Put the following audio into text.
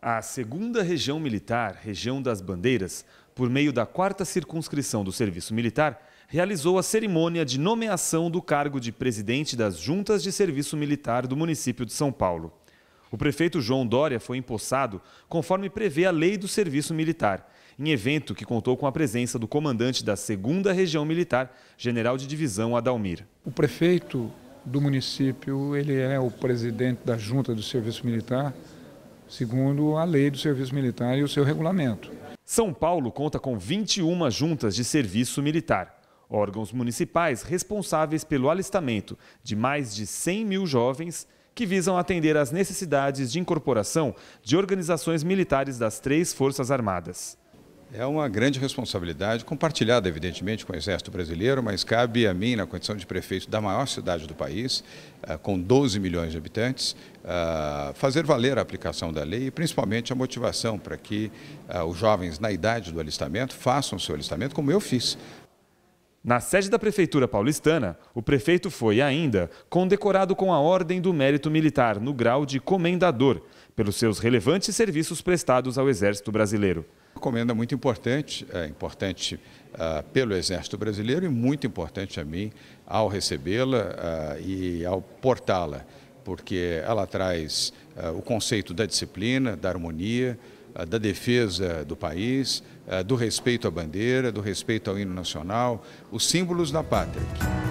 A segunda região militar, região das bandeiras, por meio da quarta circunscrição do serviço militar, realizou a cerimônia de nomeação do cargo de presidente das juntas de serviço militar do município de São Paulo. O prefeito João Dória foi empossado conforme prevê a lei do serviço militar, em evento que contou com a presença do comandante da segunda região militar, general de divisão Adalmir. O prefeito do município, ele é o presidente da junta do serviço militar, segundo a lei do serviço militar e o seu regulamento. São Paulo conta com 21 juntas de serviço militar, órgãos municipais responsáveis pelo alistamento de mais de 100 mil jovens que visam atender às necessidades de incorporação de organizações militares das três Forças Armadas. É uma grande responsabilidade, compartilhada, evidentemente, com o Exército Brasileiro, mas cabe a mim, na condição de prefeito da maior cidade do país, eh, com 12 milhões de habitantes, eh, fazer valer a aplicação da lei e, principalmente, a motivação para que eh, os jovens, na idade do alistamento, façam o seu alistamento, como eu fiz. Na sede da Prefeitura paulistana, o prefeito foi ainda condecorado com a Ordem do Mérito Militar no grau de Comendador, pelos seus relevantes serviços prestados ao Exército Brasileiro. Comenda muito importante, é importante uh, pelo Exército Brasileiro e muito importante a mim ao recebê-la uh, e ao portá-la, porque ela traz uh, o conceito da disciplina, da harmonia, da defesa do país, do respeito à bandeira, do respeito ao hino nacional, os símbolos da pátria.